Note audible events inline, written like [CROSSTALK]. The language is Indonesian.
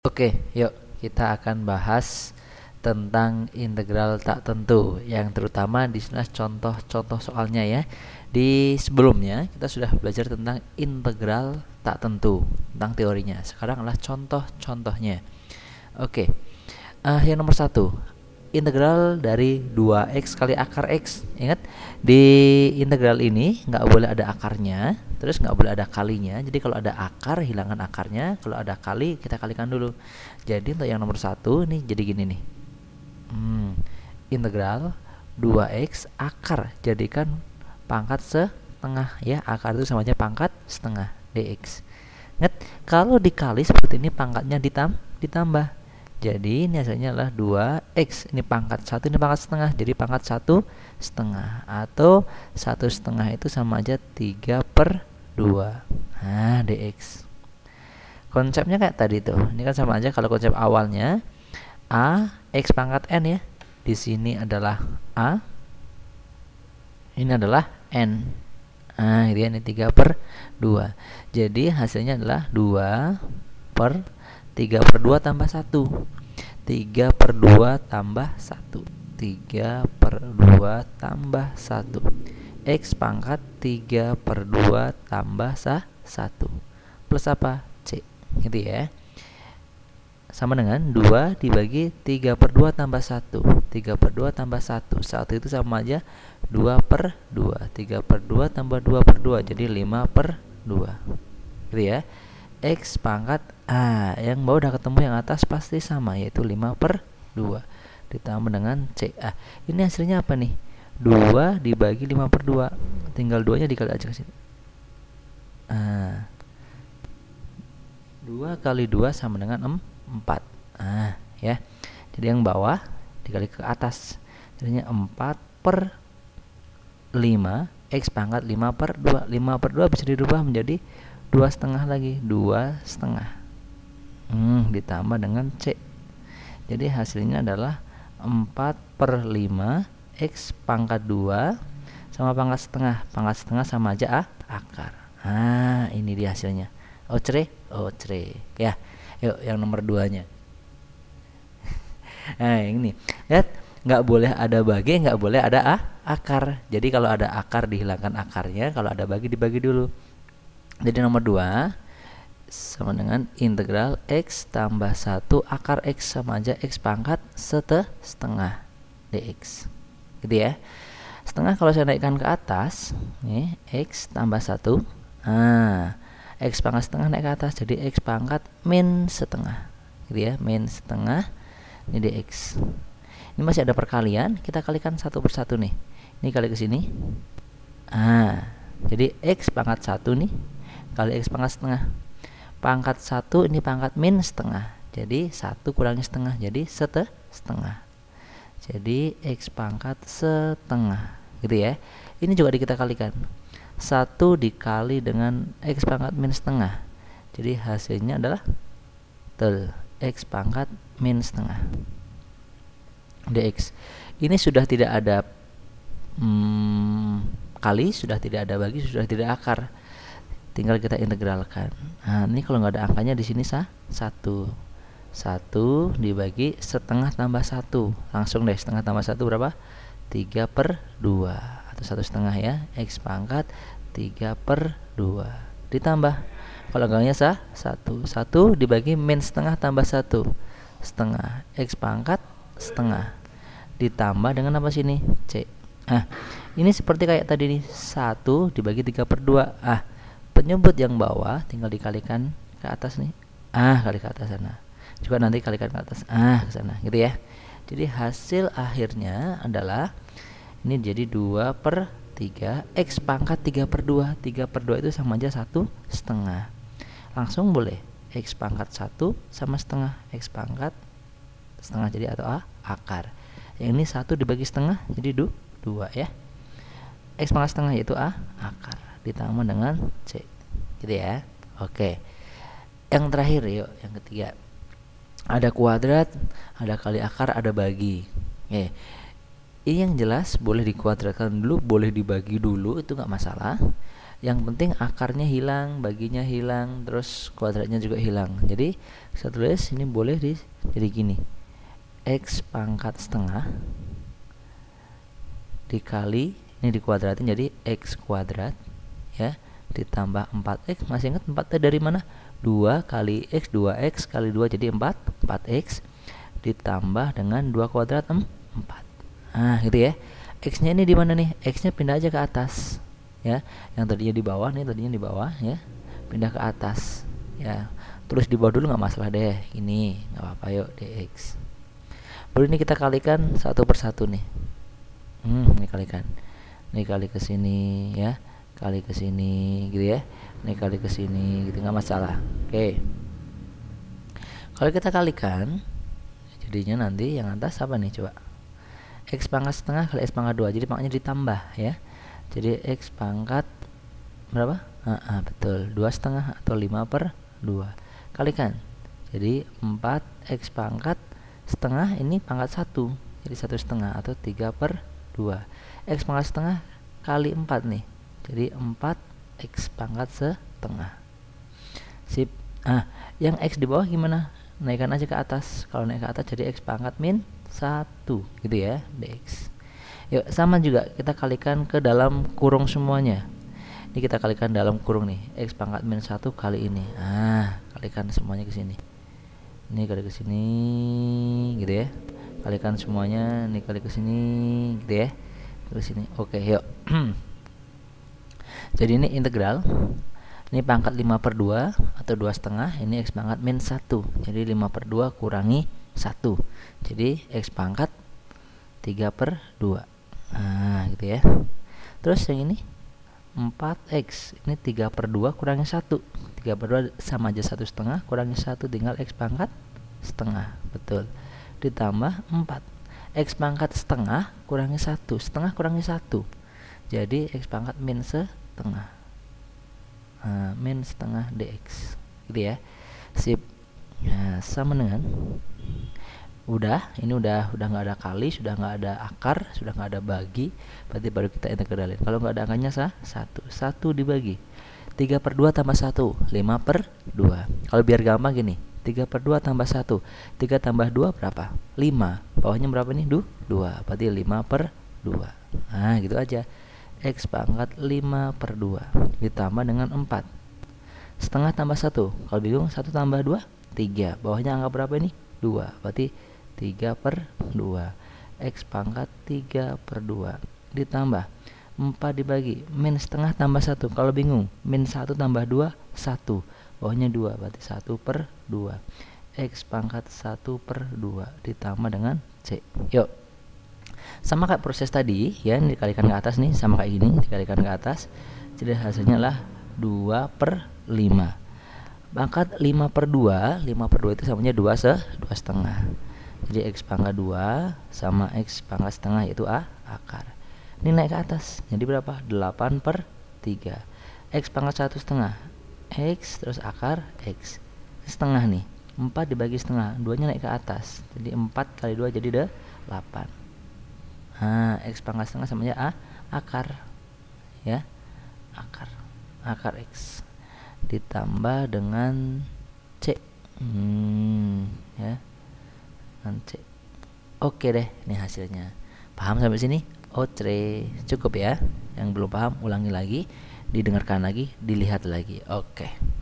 Oke, yuk kita akan bahas tentang integral tak tentu yang terutama di sana contoh-contoh soalnya ya. Di sebelumnya kita sudah belajar tentang integral tak tentu, tentang teorinya. Sekarang adalah contoh-contohnya. Oke. Uh, yang nomor satu integral dari 2x kali akar x ingat di integral ini nggak boleh ada akarnya terus nggak boleh ada kalinya jadi kalau ada akar hilangkan akarnya kalau ada kali kita kalikan dulu jadi untuk yang nomor satu nih jadi gini nih hmm, integral 2x akar jadikan pangkat setengah ya akar itu sama aja pangkat setengah dx Ingat, kalau dikali seperti ini pangkatnya ditambah jadi ini hasilnya adalah 2x. Ini pangkat 1, ini pangkat setengah. Jadi pangkat 1 setengah. Atau 1 setengah itu sama aja 3 per 2. Nah, dx. Konsepnya kayak tadi tuh. Ini kan sama aja kalau konsep awalnya. A, x pangkat n ya. Di sini adalah A. Ini adalah N. Nah, ini 3 per 2. Jadi hasilnya adalah 2 per 3 per 2 tambah 1 3 per 2 tambah 1 3 per 2 tambah 1 X pangkat 3 per 2 tambah 1 Plus apa? C Gitu ya sama dengan 2 dibagi 3 per 2 tambah 1 3 per 2 tambah 1 1 itu sama aja 2 per 2 3 per 2 tambah 2 per 2 jadi 5 per 2 gitu ya X pangkat A yang bawah udah ketemu yang atas pasti sama yaitu 5 per 2 ditambah dengan CA ini hasilnya apa nih 2 dibagi 5 per 2 tinggal 2 nya dikali aja ke sini ah. 2 kali 2 sama dengan 4 ah, ya jadi yang bawah dikali ke atas jadinya 4 per 5 X pangkat 5 per 2 5 per 2 bisa dirubah menjadi dua setengah lagi dua setengah hmm, ditambah dengan C jadi hasilnya adalah 4 per 5 X pangkat 2 sama pangkat setengah pangkat setengah sama aja ah, akar ah ini dia hasilnya ocre ocre ya yuk yang nomor duanya [LAUGHS] nah ini lihat nggak boleh ada bagi nggak boleh ada ah, akar jadi kalau ada akar dihilangkan akarnya kalau ada bagi dibagi dulu jadi nomor 2 sama dengan integral x tambah 1 akar x sama aja x pangkat setengah dx gitu ya setengah kalau saya naikkan ke atas nih x tambah 1 nah x pangkat setengah naik ke atas jadi x pangkat min setengah gitu ya min setengah ini dx ini masih ada perkalian kita kalikan satu persatu nih ini kali ke sini ah jadi x pangkat satu nih kali X pangkat setengah pangkat satu ini pangkat min setengah jadi satu kurangnya setengah jadi sete, setengah jadi X pangkat setengah gitu ya ini juga kita kalikan satu dikali dengan X pangkat min setengah jadi hasilnya adalah tel X pangkat min setengah dx ini sudah tidak ada hmm, kali sudah tidak ada bagi sudah tidak akar tinggal kita integralkan nah ini kalau nggak ada angkanya di sini sah satu satu dibagi setengah tambah satu langsung deh setengah tambah satu berapa tiga per dua atau satu setengah ya X pangkat tiga per dua ditambah kalau gangnya sah satu satu dibagi min setengah tambah satu setengah X pangkat setengah ditambah dengan apa sini C ah ini seperti kayak tadi nih satu dibagi tiga per dua ah penyebut yang bawah tinggal dikalikan ke atas nih ah kali ke atas sana juga nanti kalikan ke atas ah ke sana gitu ya jadi hasil akhirnya adalah ini jadi 2 per 3 X pangkat 3 per 2 3 per 2 itu sama aja 1 setengah langsung boleh X pangkat 1 sama setengah X pangkat setengah jadi atau A akar yang ini satu dibagi setengah jadi du, 2 ya X pangkat setengah yaitu A akar ditambah dengan C gitu ya oke yang terakhir yuk yang ketiga ada kuadrat ada kali akar ada bagi Oke. ini yang jelas boleh dikuadratkan dulu boleh dibagi dulu itu nggak masalah yang penting akarnya hilang baginya hilang terus kuadratnya juga hilang jadi saya tulis ini boleh di jadi gini x pangkat setengah dikali ini dikuadratin jadi x kuadrat ya ditambah 4x masih ingat 4 t dari mana 2 kali x 2x kali 2 jadi 4 4x ditambah dengan 2 kuadrat 4 nah gitu ya x nya ini di mana nih x nya pindah aja ke atas ya yang tadinya di bawah nih tadinya di bawah ya pindah ke atas ya terus di bawah dulu nggak masalah deh ini nggak apa-apa yuk dx baru ini kita kalikan satu persatu nih hmm, ini kalikan ini kali ke sini ya kali ke sini gitu ya nih kali ke sini gitu nggak masalah oke okay. kalau kita kalikan jadinya nanti yang atas apa nih coba x pangkat setengah kali x pangkat dua, jadi pangkatnya ditambah ya jadi x pangkat berapa Ah, ah, betul dua setengah atau 5 per 2 kalikan jadi 4 x pangkat setengah ini pangkat satu, jadi satu setengah atau 3 per 2 x pangkat setengah kali 4 nih jadi 4 X pangkat setengah sip ah yang X di bawah gimana naikkan aja ke atas kalau naik ke atas jadi X pangkat min 1 gitu ya dx yuk sama juga kita kalikan ke dalam kurung semuanya ini kita kalikan dalam kurung nih X pangkat min 1 kali ini ah kalikan semuanya ke sini ini kali ke sini gitu ya kalikan semuanya ini kali ke sini gitu ya ke sini oke yuk [CLEARS THROAT] jadi ini integral ini pangkat 5 per 2 atau 2 setengah ini X pangkat min 1 jadi 5 per 2 kurangi 1 jadi X pangkat 3 per 2 nah gitu ya terus yang ini 4X ini 3 per 2 kurangi 1 3 per 2 sama aja 1 setengah kurangi 1 tinggal X pangkat setengah betul ditambah 4 X pangkat setengah kurangi 1 setengah kurangi 1 jadi X pangkat min se setengah nah, min setengah dx gitu ya sip nah, sama dengan udah ini udah udah nggak ada kali sudah nggak ada akar sudah nggak ada bagi berarti baru kita integralin kalau nggak ada angkanya sah satu satu dibagi 3 per 2 tambah 1 5 per 2 kalau biar gampang gini 3 per 2 tambah 1 3 tambah 2 berapa 5 bawahnya berapa nih Duh, 2 berarti 5 per 2 nah gitu aja X pangkat 5 per 2 ditambah dengan 4 setengah tambah 1 kalau bingung 1 tambah 2 3 bawahnya angka berapa ini 2 berarti 3 per 2 X pangkat 3 per 2 ditambah 4 dibagi min setengah tambah 1 kalau bingung min 1 tambah 2 1 bawahnya 2 berarti 1 per 2 X pangkat 1 per 2 ditambah dengan C yuk sama kayak proses tadi ya ini dikalikan ke atas nih sama kayak gini dikalikan ke atas jadi hasilnya lah 2 per 5 pangkat 5 per 2 5 per 2 itu samanya 2 se 2 setengah jadi X pangkat 2 sama X pangkat setengah yaitu A akar ini naik ke atas jadi berapa 8 per 3 X pangkat 1 setengah X terus akar X setengah nih 4 dibagi setengah 2 nya naik ke atas jadi 4 kali 2 jadi 8 nah, x pangkat setengah sama aja a akar ya akar akar x ditambah dengan c hmm, ya dengan c oke deh ini hasilnya paham sampai sini otre cukup ya yang belum paham ulangi lagi didengarkan lagi dilihat lagi oke okay.